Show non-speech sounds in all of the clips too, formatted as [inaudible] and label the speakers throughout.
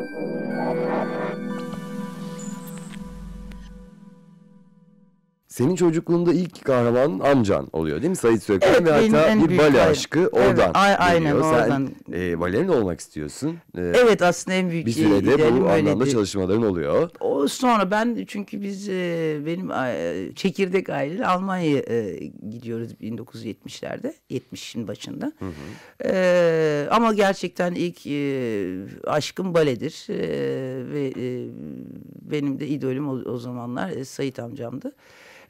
Speaker 1: Thank you. Senin çocukluğunda ilk kahraman amcan oluyor değil mi Sait Sökmen evet, ve hatta bir bale hayır. aşkı oradan. Evet, aynen geliyor. oradan. Sen e, balerin olmak istiyorsun. E, evet aslında en büyük Bir sürede bu anlamda bir... çalışmaların oluyor.
Speaker 2: O sonra ben çünkü biz e, benim e, çekirdek aile Almanya'ya e, gidiyoruz 1970'lerde 70'in başında. Hı hı. E, ama gerçekten ilk e, aşkım baledir e, ve e, benim de idolüm o, o zamanlar e, Sait amcamdı.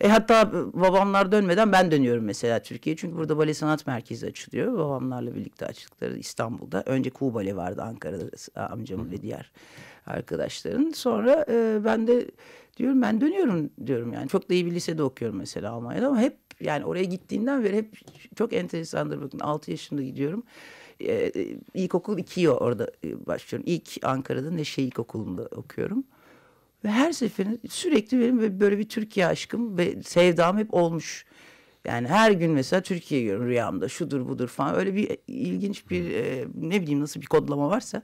Speaker 2: E, hatta babamlar dönmeden ben dönüyorum mesela Türkiye'ye. Çünkü burada Bale Sanat Merkezi açılıyor. Babamlarla birlikte açtıkları İstanbul'da. Önce Kuğu Bale vardı Ankara'da e, amcamın ve diğer arkadaşların. Sonra e, ben de diyorum ben dönüyorum diyorum yani. Çok da iyi bir lisede okuyorum mesela Almanya'da ama hep yani oraya gittiğinden beri hep çok enteresandır bakın 6 yaşında gidiyorum. Ee, ilkokul 2'ye orada e, başlıyorum. İlk Ankara'da Neşe İlkokulu'nda okuyorum. Ve her seferinde sürekli benim böyle bir Türkiye aşkım ve sevdam hep olmuş. Yani her gün mesela Türkiye görüyorum rüyamda şudur budur falan öyle bir ilginç bir e, ne bileyim nasıl bir kodlama varsa.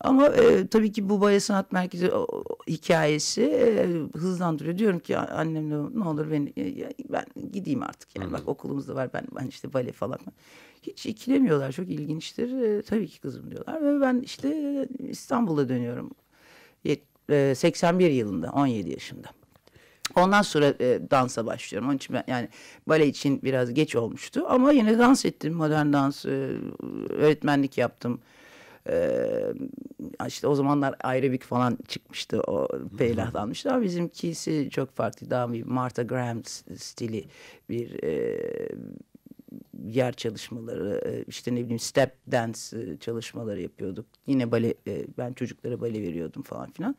Speaker 2: Ama e, tabii ki bu Baya Sanat Merkezi o, o, hikayesi e, hızlandırıyor. Diyorum ki annemle ne olur beni e, ya, ben gideyim artık. Yani bak okulumuz da var ben, ben işte bale falan. Hiç ikilemiyorlar çok ilginçtir. E, tabii ki kızım diyorlar ve ben işte İstanbul'a dönüyorum. 81 ee, yılında 17 yaşında. Ondan sonra e, dansa başlıyorum. Onun için ben yani bale için biraz geç olmuştu. Ama yine dans ettim. Modern dans, e, öğretmenlik yaptım. E, işte o zamanlar aerobik falan çıkmıştı. O peylahlanmıştı. Ama bizimkisi çok farklı. Daha bir Martha Graham stili bir e, yer çalışmaları e, işte ne bileyim step dance e, çalışmaları yapıyorduk. Yine bale e, ben çocuklara bale veriyordum falan filan.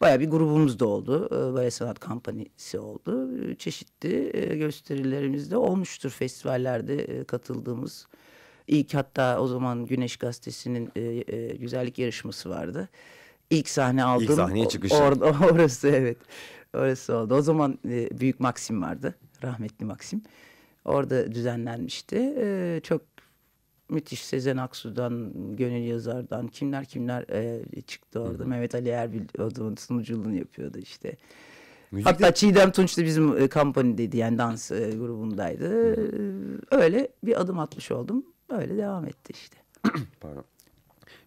Speaker 2: Baya bir grubumuz da oldu. Bale sanat kampanyası oldu. Çeşitli gösterilerimiz de olmuştur festivallerde katıldığımız. İlk hatta o zaman Güneş Gazetesi'nin güzellik yarışması vardı. İlk sahne aldım. İlk sahneye çıkışı. Or [laughs] orası evet. Orası oldu. O zaman büyük Maxim vardı. Rahmetli Maxim. Maxim orada düzenlenmişti. E, çok müthiş Sezen Aksu'dan, Gönül Yazar'dan kimler kimler e, çıktı orada. Hı hı. Mehmet Ali Erbil onun sunuculuğunu yapıyordu işte. Müzikte... Hatta Çiğdem Tunç da bizim e, kampanideydi yani dans e, grubundaydı. Hı hı. Ee, öyle bir adım atmış oldum. Öyle devam etti işte. Pardon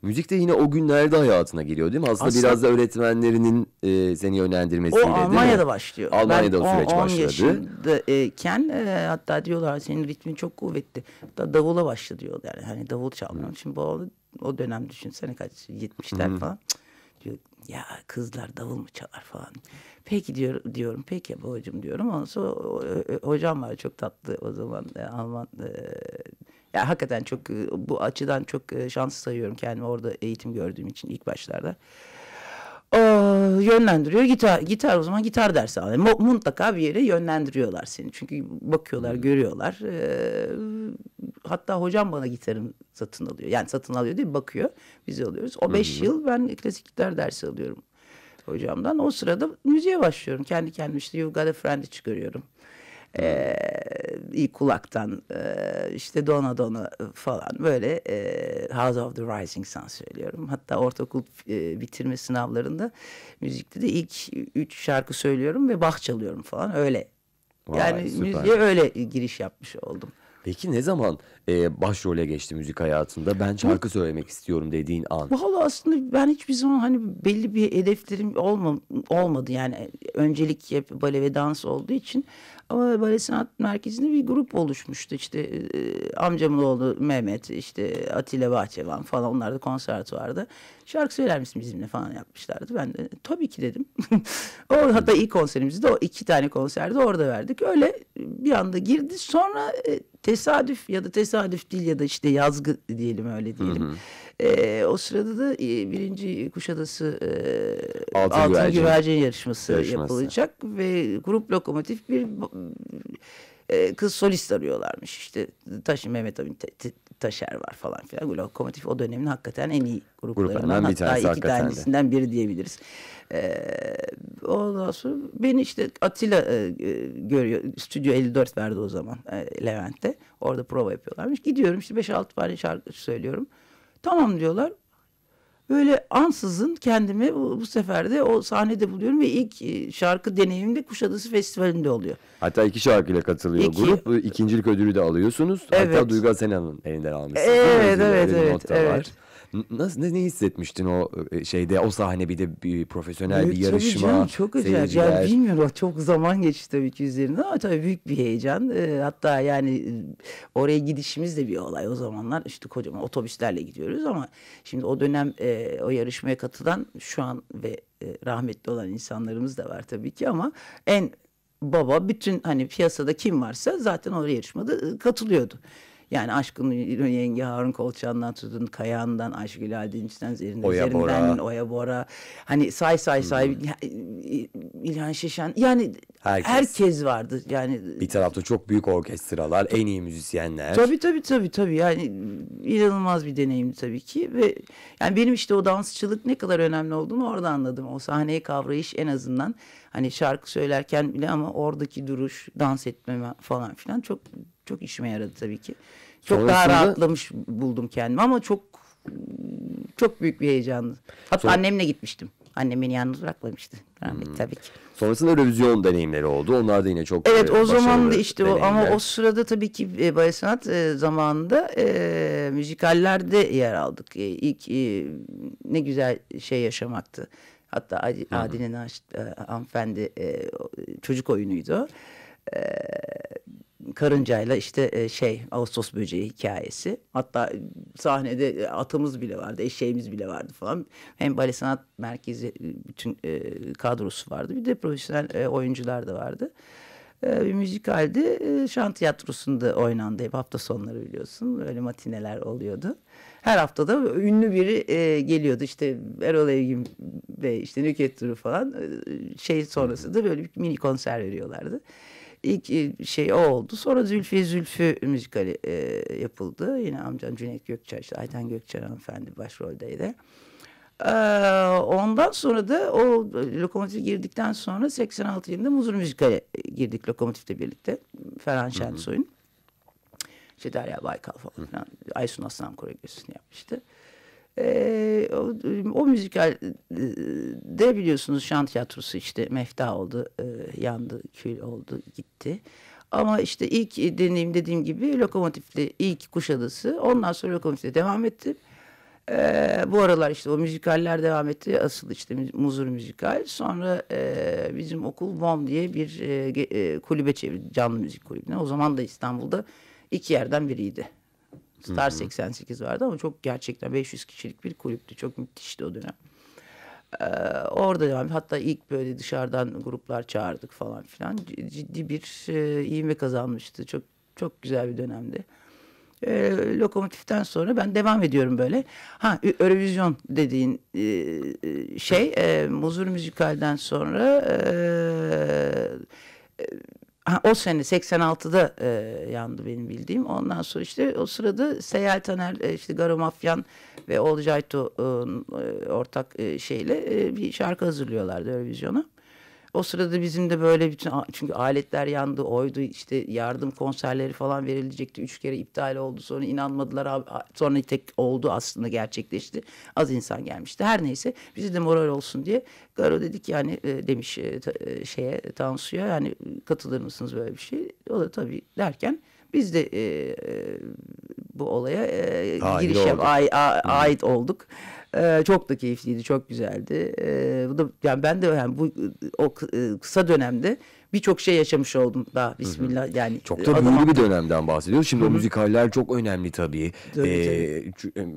Speaker 1: müzik de yine o günlerde hayatına giriyor, değil mi? Aslında, Aslında biraz da öğretmenlerinin e, seni yönlendirmesiyle o Almanya'da başlıyor. Almanya'da ben o süreç 10, 10 başladı.
Speaker 2: yaşındayken e, hatta diyorlar senin ritmin çok kuvvetli. Da davula başla diyorlar. Hani davul çalmam. Şimdi bu o dönem düşünsene kaç 70'ler Hı. falan. diyor ya kızlar davul mu çalar falan. Peki diyor, diyorum peki babacığım diyorum. Ondan sonra hocam var çok tatlı o zaman e, Alman e, ya hakikaten çok e, bu açıdan çok e, şanslı sayıyorum kendimi orada eğitim gördüğüm için ilk başlarda. Ee, yönlendiriyor. Gitar, gitar o zaman gitar dersi alıyor. Yani mutlaka bir yere yönlendiriyorlar seni. Çünkü bakıyorlar, hmm. görüyorlar. Ee, hatta hocam bana gitarım satın alıyor. Yani satın alıyor değil bakıyor. Biz alıyoruz. O beş Hı hmm. yıl ben klasik gitar dersi alıyorum hocamdan. O sırada müziğe başlıyorum. Kendi kendime işte You've Got a Friend'i çıkarıyorum. E, iyi kulaktan e, işte Dona Dona e, falan böyle e, House of the Rising Sun söylüyorum. Hatta ortaokul e, bitirme sınavlarında müzikte de ilk üç şarkı söylüyorum ve bah çalıyorum falan öyle.
Speaker 1: Vay, yani süper. müziğe
Speaker 2: öyle giriş yapmış oldum.
Speaker 1: Peki ne zaman e, başrole geçti müzik hayatında? Ben şarkı söylemek istiyorum dediğin an.
Speaker 2: Valla aslında ben hiçbir zaman hani belli bir hedeflerim olma, olmadı. Yani öncelik hep bale ve dans olduğu için. Ama Ballet Sanat Merkezi'nde bir grup oluşmuştu. İşte e, amcamın oğlu Mehmet, işte Atile Bahçevan falan onlarda konser vardı. Şarkı söyler misin bizimle falan yapmışlardı. Ben de tabii ki dedim. [laughs] o hatta ilk konserimizde, o iki tane konserde orada verdik. Öyle bir anda girdi. Sonra e, tesadüf ya da tesadüf değil ya da işte yazgı diyelim öyle diyelim. Hı hı e, o sırada da e, birinci Kuşadası e, Altın, Altın Güvercin, Güvercin yarışması, yarışması yapılacak ve grup lokomotif bir e, kız solist arıyorlarmış. İşte Taşı Mehmet Amin Taşer var falan filan. Lokomotif o dönemin hakikaten en iyi gruplarından bir hatta iki tanesinden biri diyebiliriz. E, ondan sonra beni işte Atilla e, e görüyor. Stüdyo 54 verdi o zaman e, Levent'te. Orada prova yapıyorlarmış. Gidiyorum işte 5-6 tane şarkı söylüyorum. Tamam diyorlar. Böyle ansızın kendimi bu, bu sefer de o sahnede buluyorum ve ilk e, şarkı deneyimim de Kuşadası Festivali'nde
Speaker 1: oluyor. Hatta iki şarkıyla katılıyor iki. grup. İkincilik ödülü de alıyorsunuz. Evet. Hatta Duygu Asena'nın elinden almışsınız. Evet, evet, evet. evet. Nasıl ne, ne hissetmiştin o e, şeyde o sahne bir de bir profesyonel bir e, yarışma. Canım, çok acayip. Yani
Speaker 2: bilmiyorum çok zaman geçti tabii ki üzerinden ama tabii büyük bir heyecan. E, hatta yani oraya gidişimiz de bir olay o zamanlar. işte kocaman otobüslerle gidiyoruz ama şimdi o dönem o yarışmaya katılan şu an ve rahmetli olan insanlarımız da var tabii ki ama en baba bütün hani piyasada kim varsa zaten oraya yarışmada katılıyordu. Yani Aşkın Yenge, Harun Kolçan'dan tutun, Kayağan'dan, Ayşegül Aldinç'ten, Zerrin Oya Üzerinden, Bora. Oya Bora. Hani say say say hmm. İlhan Şişen. Yani herkes. herkes vardı. Yani
Speaker 1: bir tarafta çok büyük orkestralar, en iyi müzisyenler. Tabii
Speaker 2: tabii tabii tabii. Yani inanılmaz bir deneyimdi tabii ki ve yani benim işte o dansçılık ne kadar önemli olduğunu orada anladım. O sahneye kavrayış en azından hani şarkı söylerken bile ama oradaki duruş, dans etmeme falan filan çok çok işime yaradı tabii ki. Çok Sonrasında... daha rahatlamış buldum kendimi ama çok çok büyük bir heyecanlı. Hatta Son... annemle gitmiştim. Annem beni yalnız bırakmamıştı.
Speaker 1: Rahmet hmm. tabii ki. Sonrasında revizyon deneyimleri oldu. Onlar da yine çok Evet e, o zaman da işte deneyimler. ama o
Speaker 2: sırada tabii ki e, Bay Sanat e, zamanında e, müzikallerde yer aldık. E, ilk e, ne güzel şey yaşamaktı. Hatta Adi, Adi'nin e, hanımefendi e, çocuk oyunuydu karıncayla işte e, şey Ağustos böceği hikayesi. Hatta sahnede atımız bile vardı, eşeğimiz bile vardı falan. Hem Bale Sanat Merkezi bütün e, kadrosu vardı. Bir de profesyonel e, oyuncular da vardı. E, bir müzikaldi. E, şan tiyatrosunda oynandı. Hep hafta sonları biliyorsun. Öyle matineler oluyordu. Her haftada ünlü biri e, geliyordu. İşte Erol Evgin Bey, işte Nükhet Duru falan. E, şey sonrası da böyle bir mini konser veriyorlardı. İlk e, şey o oldu. Sonra Zülfü Zülfü müzikali e, yapıldı. Yine amcam Cüneyt Gökçer, işte Ayten Gökçer hanımefendi başroldeydi. Ee, ondan sonra da o e, lokomotif girdikten sonra 86 yılında Muzur Müzikal'e girdik lokomotifle birlikte. Ferhan Şensoy'un. İşte Derya Baykal falan filan. Aysun Aslan koreografisini yapmıştı. E, o, o de biliyorsunuz şan tiyatrosu işte mefta oldu, e, yandı, kül oldu, gitti. Ama işte ilk deneyim dediğim gibi lokomotifle ilk Kuşadası. Ondan sonra lokomotifle devam ettim. Ee, bu aralar işte o müzikaller devam etti. Asıl işte muzur müzikal. Sonra e, bizim okul BOM diye bir e, e, kulübe çevirdi. Canlı müzik kulübüne. O zaman da İstanbul'da iki yerden biriydi. Star 88 vardı ama çok gerçekten 500 kişilik bir kulüptü. Çok müthişti o dönem. Ee, orada yani hatta ilk böyle dışarıdan gruplar çağırdık falan filan. Ciddi bir e, ivme kazanmıştı. Çok çok güzel bir dönemdi. E, lokomotiften sonra ben devam ediyorum böyle. Ha Eurovision dediğin e, e, şey e, Muzur Müzikal'den sonra e, o sene 86'da e, yandı benim bildiğim. Ondan sonra işte o sırada Seyel Taner, e, işte Garo Mafyan ve Oğlu Cayto e, ortak e, şeyle e, bir şarkı hazırlıyorlardı Eurovizyon'a. O sırada bizim de böyle bütün çünkü aletler yandı, oydu işte yardım konserleri falan verilecekti. Üç kere iptal oldu sonra inanmadılar sonra tek oldu aslında gerçekleşti. Az insan gelmişti. Her neyse bize de moral olsun diye Garo dedik yani e, demiş e, e, şeye Tansu'ya yani katılır mısınız böyle bir şey? O da tabii derken biz de e, bu olaya e, Aa, giriş yap, a, a, ait olduk. E, çok da keyifliydi, çok güzeldi. E, bu da yani ben de yani bu o kısa dönemde birçok şey yaşamış oldum daha bismillah. Hı hı. Yani çok da büyülü bir
Speaker 1: dönemden bahsediyoruz. Şimdi hı hı. o müzikaller çok önemli tabii. ee, e,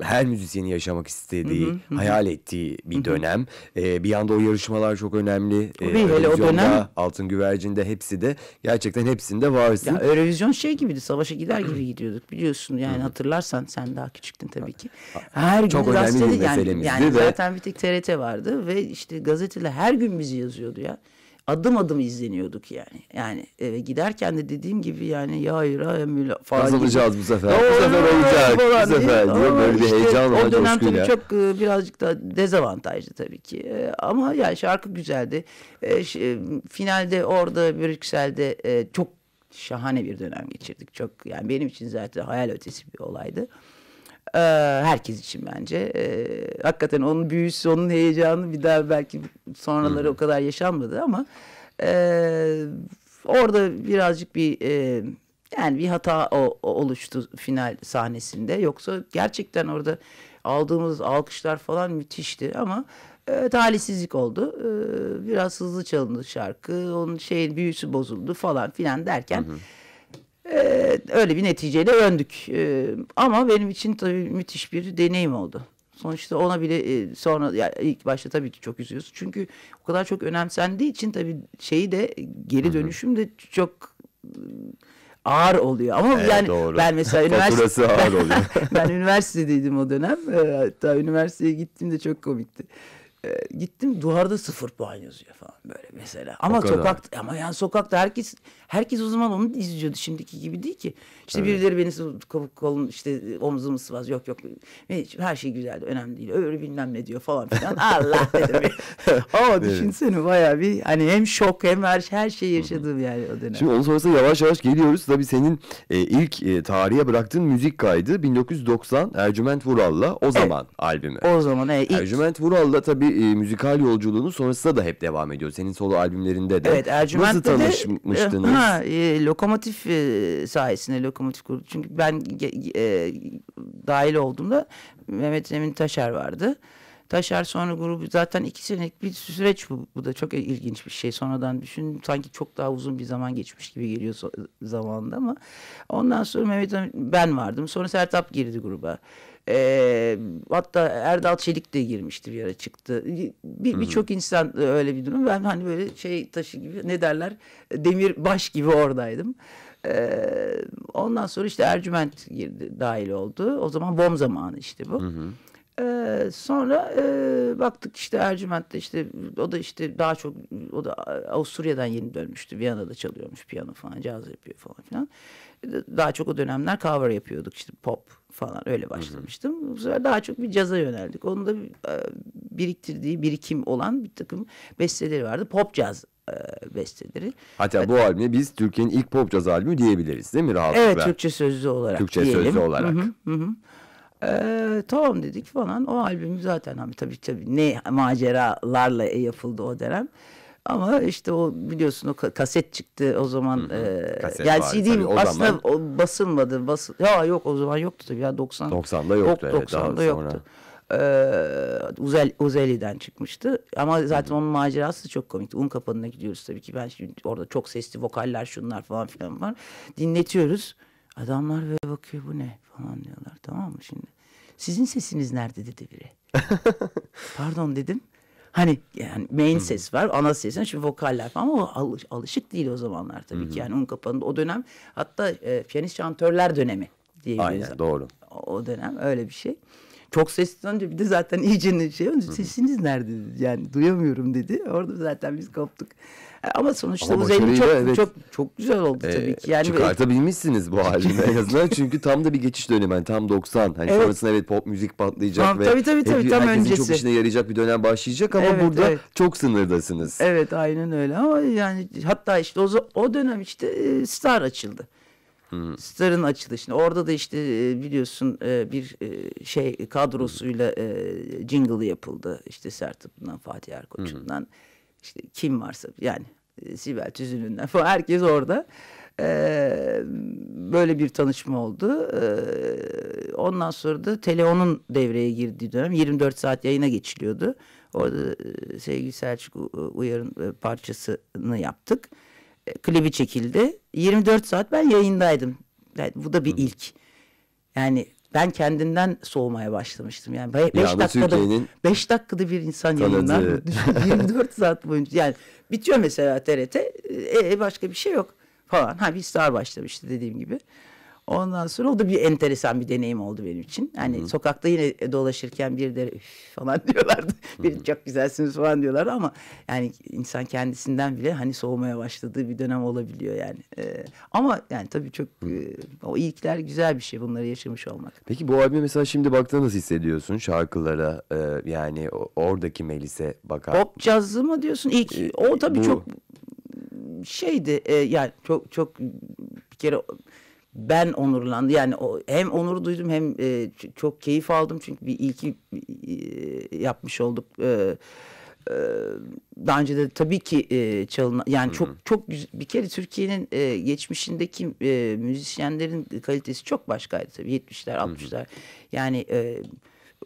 Speaker 1: her müzisyenin yaşamak istediği, hı hı. hayal ettiği bir hı hı. dönem. Ee, bir yanda o yarışmalar çok önemli. Ee, hele o dönem. Altın Güvercin'de hepsi de gerçekten hepsinde varsın. Ya
Speaker 2: Eurovision şey gibiydi. Savaşa gider gibi gidiyorduk biliyorsun. Yani hı
Speaker 1: hı. hatırlarsan
Speaker 2: sen daha küçüktün tabii ki. Her çok gün önemli bir yani, meselemizdi yani ve... zaten bir tek TRT vardı ve işte gazeteler her gün bizi yazıyordu ya adım adım izleniyorduk yani. Yani eve giderken de dediğim gibi yani ya hayır ha müla falan. Kazanacağız bu sefer. Doğru, bu sefer olacak. bu sefer diye böyle bir heyecan O dönem tabii çok e, birazcık da dezavantajlı tabii ki. E, ama yani şarkı güzeldi. E, finalde orada Brüksel'de çok şahane bir dönem geçirdik. Çok yani benim için zaten hayal ötesi bir olaydı. Ee, herkes için bence. Ee, hakikaten onun büyüsü, onun heyecanı bir daha belki sonraları hmm. o kadar yaşanmadı ama e, orada birazcık bir e, yani bir hata oluştu final sahnesinde. Yoksa gerçekten orada aldığımız alkışlar falan müthişti ama e, talihsizlik oldu. E, biraz hızlı çalındı şarkı. Onun şeyin büyüsü bozuldu falan filan derken hı hı ee, öyle bir neticeyle öndük. Ee, ama benim için tabii müthiş bir deneyim oldu. Sonuçta ona bile e, sonra ya ilk başta tabii ki çok üzüyorsun. Çünkü o kadar çok önemsendiği için tabii şeyi de geri dönüşüm de çok ıı, ağır oluyor. Ama evet, yani doğru. ben mesela [laughs] üniversite ağır oluyor. [laughs] ben üniversitedeydim o dönem. Ee, hatta üniversiteye gittiğimde çok komikti e, gittim duvarda sıfır puan yazıyor falan böyle mesela. Ama o sokak ama yani sokakta herkes herkes o zaman onu izliyordu şimdiki gibi değil ki. İşte evet. birileri beni kabuk kolun işte omzumu sıvaz yok yok her şey güzeldi önemli değil öyle bilmem ne diyor falan filan [laughs] Allah dedim.
Speaker 1: ama düşünsene
Speaker 2: baya bir hani hem şok hem her, her şeyi yaşadım yani o dönem.
Speaker 1: Şimdi onun sonrası yavaş yavaş geliyoruz. Tabii senin e, ilk e, tarihe bıraktığın müzik kaydı 1990 Ercüment Vural'la o zaman evet. albümü. O zaman ilk Ercüment Vural'la tabii e, müzikal yolculuğunun sonrasında da hep devam ediyor. Senin solo albümlerinde de. Evet Ercüment'te Nasıl e, tanışmıştınız? De, ha,
Speaker 2: e, lokomotif e, sayesinde lokomotif grubu. Çünkü ben e, dahil olduğumda Mehmet Emin Taşer vardı. Taşer sonra grubu zaten iki senelik bir süreç bu. Bu da çok ilginç bir şey. Sonradan düşün sanki çok daha uzun bir zaman geçmiş gibi geliyor so zamanında ama. Ondan sonra Mehmet ben vardım. Sonra Sertap girdi gruba. E, hatta Erdal Çelik de girmişti bir ara çıktı. Bir birçok insan e, öyle bir durum. Ben hani böyle şey taşı gibi ne derler demir baş gibi oradaydım. E, ondan sonra işte Ercüment girdi dahil oldu. O zaman bom zamanı işte bu. Hı hı. Ee, sonra e, baktık işte Ercüment de işte o da işte daha çok o da Avusturya'dan yeni dönmüştü. Viyana'da çalıyormuş piyano falan caz yapıyor falan filan. E, daha çok o dönemler cover yapıyorduk işte pop falan öyle başlamıştım. Hı hı. Bu sefer daha çok bir caza yöneldik. Onun da e, biriktirdiği birikim olan bir takım besteleri vardı. Pop caz e, besteleri.
Speaker 1: Hatta, Hatta bu albüme biz Türkiye'nin ilk pop caz albümü diyebiliriz değil mi? Rahatlıkla. Evet Türkçe
Speaker 2: sözlü olarak Türkçe diyelim. sözlü olarak. Hı hı hı. Ee, tamam dedik falan. O albüm zaten abi hani tabii tabii ne maceralarla yapıldı o dönem. Ama işte o biliyorsun o kaset çıktı o zaman. Hı hı. E, kaset yani CD aslında o basılmadı. Bas... Ya yok o zaman yoktu tabii ya 90. 90'da yoktu. Yok, evet, 90'da yoktu. Sonra... Ee, Uzeli'den çıkmıştı. Ama zaten hı hı. onun macerası çok komikti. Un kapanına gidiyoruz tabii ki. Ben şimdi orada çok sesli vokaller şunlar falan filan var. Dinletiyoruz. Adamlar böyle bakıyor bu ne falan diyorlar tamam mı şimdi. Sizin sesiniz nerede dedi biri. [laughs] Pardon dedim. Hani yani main hı hmm. ses var, ana ses var, şimdi vokaller falan ama alış, alışık değil o zamanlar tabii hı ki. Yani un kapanında o dönem hatta e, piyanist şantörler dönemi diyebiliriz. Aynen doğru. O dönem öyle bir şey. Çok sesli önce bir de zaten iyice şey olunca sesiniz nerede dedi. Yani duyamıyorum dedi. Orada zaten biz koptuk. Ama sonuçta Ama bu zevki çok, evet, çok, çok güzel oldu e, tabii ee, ki. Yani
Speaker 1: çıkartabilmişsiniz bu halini en azından. [laughs] Çünkü tam da bir geçiş dönemi. Yani tam 90. Hani evet. sonrasında evet pop müzik patlayacak tam, ve tabii, tabii, tabii, hep, tam herkesin öncesi. çok işine yarayacak bir dönem başlayacak ama evet, burada evet. çok sınırdasınız.
Speaker 2: Evet aynen öyle ama yani hatta işte o, o dönem işte e, Star açıldı. Hmm. Star'ın açılışını. Orada da işte e, biliyorsun e, bir şey kadrosuyla jingle yapıldı. İşte Sertab'ından Fatih Erkoç'undan. Hmm işte kim varsa yani e, Sibel Tüzün'ünden falan herkes orada. Ee, böyle bir tanışma oldu. Ee, ondan sonra da Teleon'un devreye girdiği dönem 24 saat yayına geçiliyordu. Orada e, sevgili Selçuk Uyar'ın e, parçasını yaptık. E, klibi çekildi. 24 saat ben yayındaydım. Yani bu da bir Hı. ilk. Yani ben kendimden soğumaya başlamıştım. Yani 5 ya dakikada 5 dakikada bir insan yayınlar [laughs] 24 saat boyunca yani bitiyor mesela TRT e, e, başka bir şey yok falan. Ha bir star başlamıştı dediğim gibi. Ondan sonra o da bir enteresan bir deneyim oldu benim için. Hani Hı-hı. sokakta yine dolaşırken bir falan [laughs] diyorlardı. Bir çok güzelsiniz falan diyorlar ama yani insan kendisinden bile hani soğumaya başladığı bir dönem olabiliyor yani. Ee, ama yani tabii çok e, o ilkler güzel bir şey bunları yaşamış olmak.
Speaker 1: Peki bu albüme mesela şimdi baktığında nasıl hissediyorsun şarkılara e, yani oradaki Melis'e bakar.
Speaker 2: Pop cazı mı diyorsun? İlk ee, o tabii bu... çok şeydi e, yani çok çok bir kere ben onurlandım. Yani o, hem onur duydum hem e, çok keyif aldım. Çünkü bir ilki e, yapmış olduk. E, e, daha önce de tabii ki e, çalınan yani Hı -hı. çok çok bir kere Türkiye'nin e, geçmişindeki e, müzisyenlerin kalitesi çok başkaydı tabii 70'ler 60'lar. Yani e,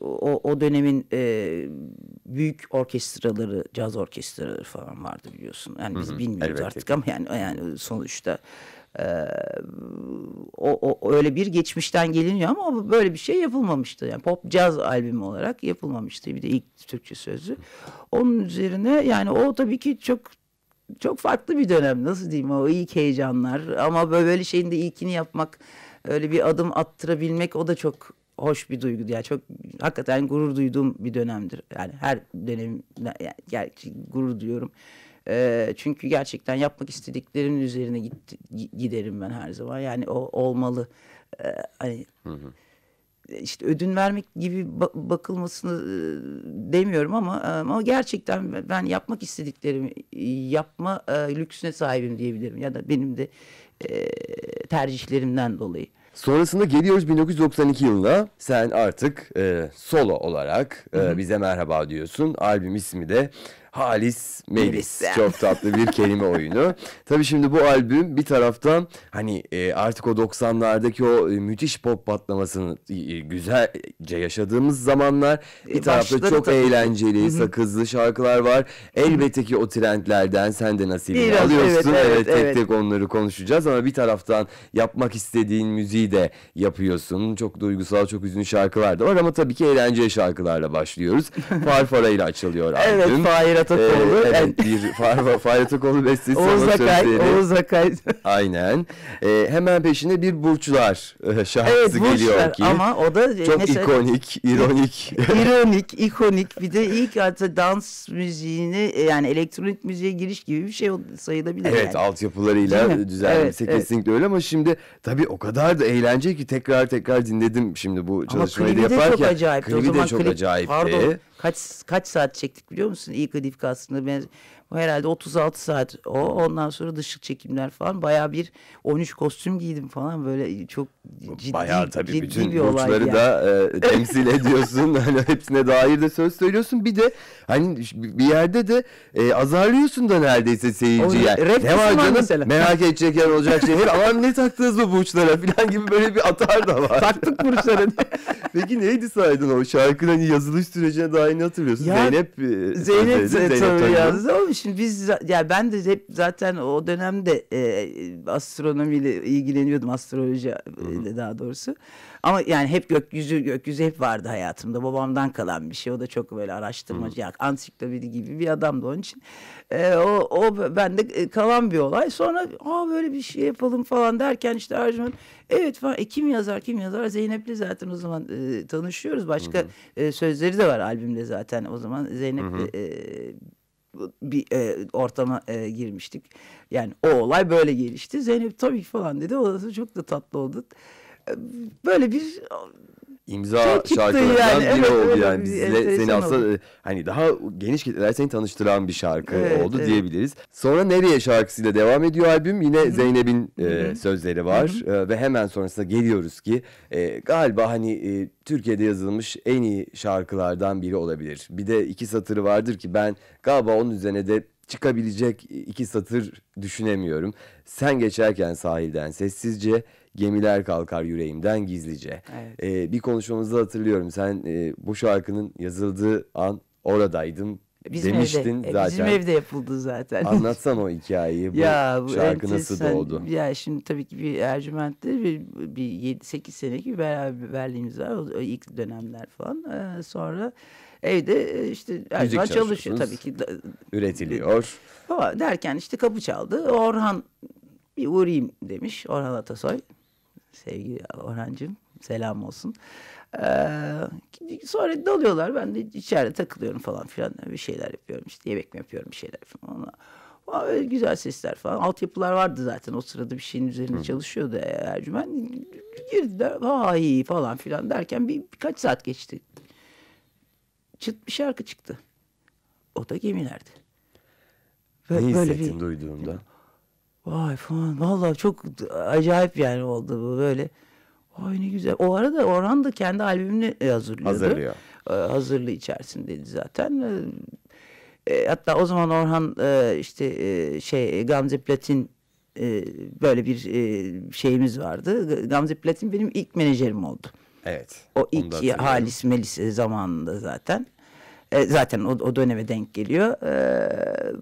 Speaker 2: o, o dönemin e, büyük orkestraları, caz orkestraları falan vardı biliyorsun. Yani biz Hı -hı. bilmiyoruz Elbette. artık ama yani yani sonuçta ee, o, o öyle bir geçmişten geliniyor ama böyle bir şey yapılmamıştı. Yani pop caz albümü olarak yapılmamıştı. Bir de ilk Türkçe sözü. Onun üzerine yani o tabii ki çok çok farklı bir dönem nasıl diyeyim o ilk heyecanlar ama böyle şeyin de ilkini yapmak öyle bir adım attırabilmek o da çok hoş bir duygu yani çok hakikaten gurur duyduğum bir dönemdir yani her dönem yani, yani gurur duyuyorum e, çünkü gerçekten yapmak istediklerinin üzerine git, giderim ben her zaman. Yani o olmalı. E, hani hı hı. işte ödün vermek gibi ba bakılmasını demiyorum ama ama gerçekten ben yapmak istediklerimi yapma e, lüksüne sahibim diyebilirim ya da benim de e, tercihlerimden dolayı.
Speaker 1: Sonrasında geliyoruz 1992 yılına. Sen artık e, solo olarak e, bize merhaba diyorsun. Albüm ismi de Halis Melis. Çok tatlı bir kelime oyunu. Tabii şimdi bu albüm bir taraftan hani e, artık o 90'lardaki o e, müthiş pop patlamasını e, e güzelce yaşadığımız zamanlar bir e, tarafta Başları çok tabii. eğlenceli, sakızlı şarkılar var. Elbette ki o trendlerden sen de nasibini Biraz, alıyorsun. evet, Evet, evet, tek evet. tek onları konuşacağız ama bir taraftan yapmak istediğin müziği de yapıyorsun. Çok duygusal, çok üzünlü şarkılar da var ama tabii ki eğlenceli şarkılarla başlıyoruz. [laughs] Farfara ile açılıyor albüm. Evet Fahir Atakoğlu. Ee, evet bir Fahri, Fahri Atakoğlu bestesi. Oğuz Akay. Oğuz Akay. [laughs] Aynen. Ee, hemen peşinde bir Burçlar e, şarkısı evet, Burçlar. geliyor ki. ama o da. E, çok mesela, ikonik, ironik. [laughs]
Speaker 2: ironik, ikonik bir de ilk hatta dans müziğini e, yani elektronik müziğe giriş gibi bir şey sayılabilir. Evet yani. altyapılarıyla düzenlemesi evet, kesinlikle
Speaker 1: evet. öyle ama şimdi tabii o kadar da eğlence ki tekrar tekrar dinledim şimdi bu çalışmayı yaparken. Ama klibi de çok acayipti. Klibi de çok klip, acayipti. Pardon
Speaker 2: kaç kaç saat çektik biliyor musun? İlk Kadif Kasrı'na ben herhalde 36 saat o. Ondan sonra dışık çekimler falan. Baya bir 13 kostüm giydim falan böyle çok ciddi, Bayağı tabii ciddi bütün bir olay. Yani. da e, temsil
Speaker 1: ediyorsun. [laughs] hani hepsine dair de söz söylüyorsun. Bir de hani bir yerde de e, azarlıyorsun da neredeyse seyirci Yani. Ne var canım mesela. merak edecek yer olacak şey. Her aman ne taktınız bu burçlara falan gibi böyle bir atar da var. Taktık burçlara. [laughs] Peki neydi saydın o şarkının hani yazılış sürecine dair ne hatırlıyorsun? Ya, Zeynep e, Zeynep, Zeynep, Zeynep, Zeynep, Zeynep,
Speaker 2: Zeynep, Şimdi biz ya ben de hep zaten o dönemde e, astronomiyle ilgileniyordum astroloji e, ile daha doğrusu. Ama yani hep gökyüzü gökyüzü hep vardı hayatımda. Babamdan kalan bir şey. O da çok böyle araştırmacı, yani ansiklopedi gibi bir adamdı onun için. E, o o bende e, kalan bir olay. Sonra aa böyle bir şey yapalım falan derken işte Arjun evet falan e, kim yazar kim yazar Zeynep'le zaten o zaman e, tanışıyoruz. Başka E, sözleri de var albümde zaten o zaman Zeynep hı hı. E, bir e, ortama e, girmiştik. Yani o olay böyle gelişti. Zeynep tabii falan dedi. O da çok da tatlı oldu. E, böyle bir
Speaker 1: imza şey şarkılarından yani. biri evet, oldu yani. Bizle seni aslında oldu. E, hani daha geniş kitleler seni tanıştıran bir şarkı evet, oldu evet. diyebiliriz. Sonra Nereye şarkısıyla devam ediyor albüm. Yine Hı-hı. Zeynep'in e, sözleri var e, ve hemen sonrasında geliyoruz ki e, galiba hani e, Türkiye'de yazılmış en iyi şarkılardan biri olabilir. Bir de iki satırı vardır ki ben galiba onun üzerine de çıkabilecek iki satır düşünemiyorum. Sen geçerken sahilden sessizce gemiler kalkar yüreğimden gizlice. Evet. E, bir konuşmamızda hatırlıyorum sen e, bu şarkının yazıldığı an oradaydım Bizim demiştin evde, zaten. Bizim evde yapıldı zaten. Anlatsan o hikayeyi. Bu [laughs] ya, bu şarkı nasıl doğdu?
Speaker 2: Ya şimdi tabii ki bir Ercüment'te bir, bir 7-8 seneki bir beraberliğimiz var. O, ilk dönemler falan. Ee, sonra evde e, işte Ercüment çalışıyor tabii ki. Üretiliyor. Ama derken işte kapı çaldı. Orhan bir uğrayayım demiş Orhan Atasoy sevgili öğrencim selam olsun. Ee, sonra dalıyorlar ben de içeride takılıyorum falan filan bir şeyler yapıyorum işte yemek mi yapıyorum bir şeyler falan. Ona, Böyle güzel sesler falan. Altyapılar vardı zaten. O sırada bir şeyin üzerine Hı. çalışıyordu Ercümen. Girdiler. Vay falan filan derken bir, birkaç saat geçti. Çıt bir şarkı çıktı. O da gemilerdi. Böyle, ne hissettin böyle bir, duyduğunda? Vay falan. Vallahi çok acayip yani oldu bu böyle. Vay ne güzel. O arada Orhan da kendi albümünü hazırlıyordu. Hazırlıyor. Ee, hazırlığı içerisindeydi zaten. Ee, e, hatta o zaman Orhan e, işte e, şey Gamze Platin e, böyle bir e, şeyimiz vardı. Gamze Platin benim ilk menajerim oldu. Evet. O ilk Halis Melis e, zamanında zaten. E, zaten o, o döneme denk geliyor. E,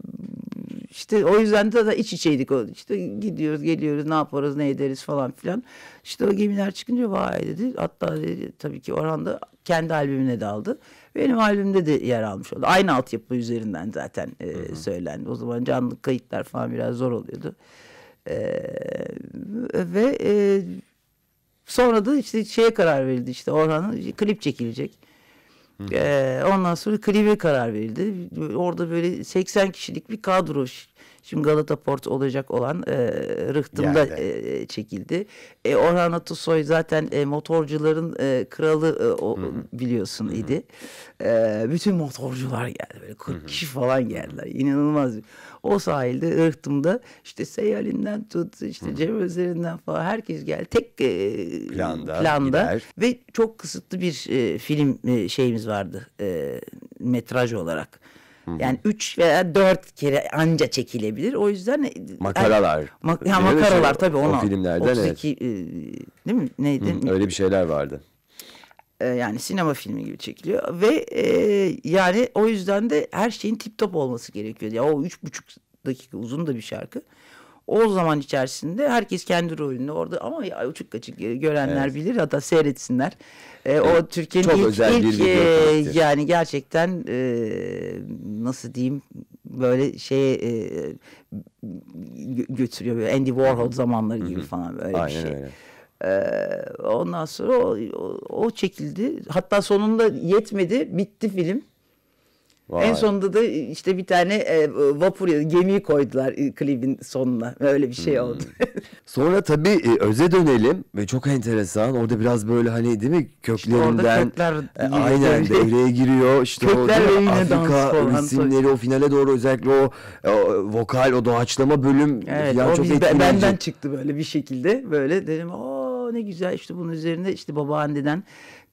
Speaker 2: işte o yüzden de da iç içeydik. İşte gidiyoruz geliyoruz ne yaparız ne ederiz falan filan. İşte o gemiler çıkınca vay dedi. Hatta dedi, tabii ki Orhan da kendi albümüne de aldı. Benim albümde de yer almış oldu. Aynı altyapı üzerinden zaten e, hı hı. söylendi. O zaman canlı kayıtlar falan biraz zor oluyordu. E, ve e, sonra da işte şeye karar verildi İşte Orhan'ın klip çekilecek. Ee, ondan sonra klibe karar verildi. Orada böyle 80 kişilik bir kadro Şimdi Galata Port olacak olan e, rıhtımda e, çekildi. E, Orhan Atasoy zaten e, motorcuların e, kralı e, o, biliyorsun idi. E, bütün motorcular geldi. Böyle 40 Hı -hı. kişi falan geldiler. İnanılmaz. O sahilde Irhtım'da işte Seyal'inden tut işte Hı. Cem Özer'inden falan herkes geldi. Tek e, planda, planda ve çok kısıtlı bir e, film e, şeyimiz vardı e, metraj olarak. Yani üç veya dört kere anca çekilebilir. O yüzden e, makaralar. Yani, mak- makaralar şey tabii ona. O filmlerden 32
Speaker 1: evet. e, değil mi? Neydi? hı öyle bir şeyler vardı.
Speaker 2: E, yani sinema filmi gibi çekiliyor ve e, yani o yüzden de her şeyin tip top olması gerekiyor. Ya o üç buçuk dakika uzun da bir şarkı. O zaman içerisinde herkes kendi rolünü orada ama ya uçuk açık e, görenler evet. bilir hatta seyretsinler. Ee, evet. O Türkiye'nin ilk, özel ilk bir e, yani gerçekten e, nasıl diyeyim böyle şey e, götürüyor böyle Andy Warhol zamanları gibi Hı -hı. falan böyle Aynen bir şey. Öyle. Ee, ondan sonra o, o, o çekildi. Hatta sonunda yetmedi. Bitti film. Vay. En sonunda da işte bir tane e, vapur gemiyi koydular e, klibin sonuna. Öyle bir şey hmm. oldu.
Speaker 1: [laughs] Sonra tabii e, öze dönelim ve çok enteresan. Orada biraz böyle hani değil mi köklerinden işte kökler e, aynen devreye, devreye giriyor. İşte kökler o, yine Afrika isimleri o finale doğru özellikle o, e, o vokal o doğaçlama bölüm evet, ya o çok etkileyici. benden çıktı
Speaker 2: böyle bir şekilde. Böyle dedim o ne güzel işte bunun üzerine işte babaanneden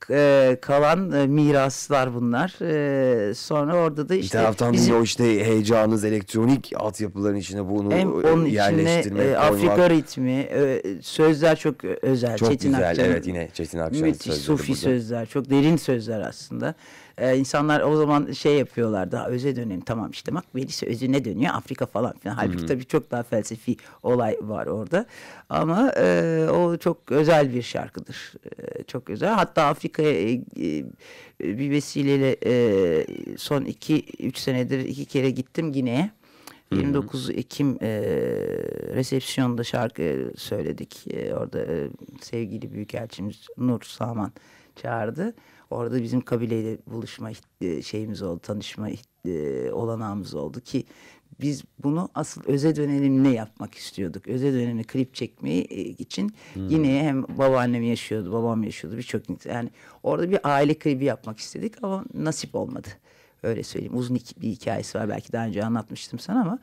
Speaker 2: e, kalan e, miraslar bunlar. E, sonra orada da işte... Bir taraftan bizim, o
Speaker 1: işte heyecanınız elektronik altyapıların içine bunu hem e, onun yerleştirmek. Içine, e, Afrika
Speaker 2: ritmi, e, sözler çok özel. Çok Çetin güzel Akçan'ın, evet yine Çetin Akçan'ın Müthiş sufi burada. sözler, çok derin sözler aslında. Ee, insanlar o zaman şey yapıyorlar daha öze dönelim tamam işte bak Makbelisi özüne dönüyor Afrika falan filan. Halbuki Hı -hı. tabii çok daha felsefi olay var orada. Ama e, o çok özel bir şarkıdır. E, çok özel. Hatta Afrika Amerika'ya e, e, e, bir vesileyle e, son 2-3 senedir iki kere gittim Gine'ye. 29 Ekim e, resepsiyonda şarkı söyledik. E, orada e, sevgili Büyükelçimiz Nur Saman çağırdı. Orada bizim kabileyle buluşma e, şeyimiz oldu, tanışma e, olanağımız oldu ki biz bunu asıl öze dönelimle yapmak istiyorduk. Öze dönemi klip çekmeyi e, için hmm. yine hem babaannem yaşıyordu, babam yaşıyordu birçok yani orada bir aile klibi yapmak istedik ama nasip olmadı. Öyle söyleyeyim. Uzun bir hikayesi var belki daha önce anlatmıştım sana ama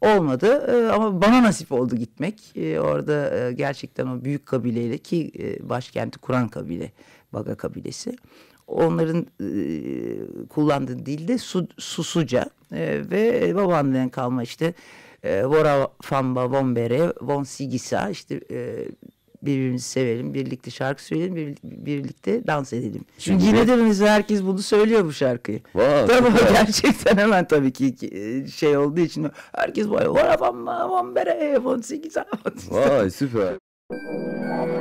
Speaker 2: olmadı e, ama bana nasip oldu gitmek. E, orada gerçekten o büyük kabileyle ki başkenti kuran kabile Baga kabilesi onların e, kullandığı dil su, susuca e, ve babaanneden kalma işte e, Vora Famba Vombere Von Sigisa işte e, birbirimizi sevelim, birlikte şarkı söyleyelim, bir, birlikte dans edelim. Şimdi yine de herkes bunu söylüyor bu şarkıyı. Wow, tabii süper. gerçekten hemen tabii ki e, şey olduğu için herkes böyle Vora Famba Vombere Von Sigisa. Vay
Speaker 1: süper.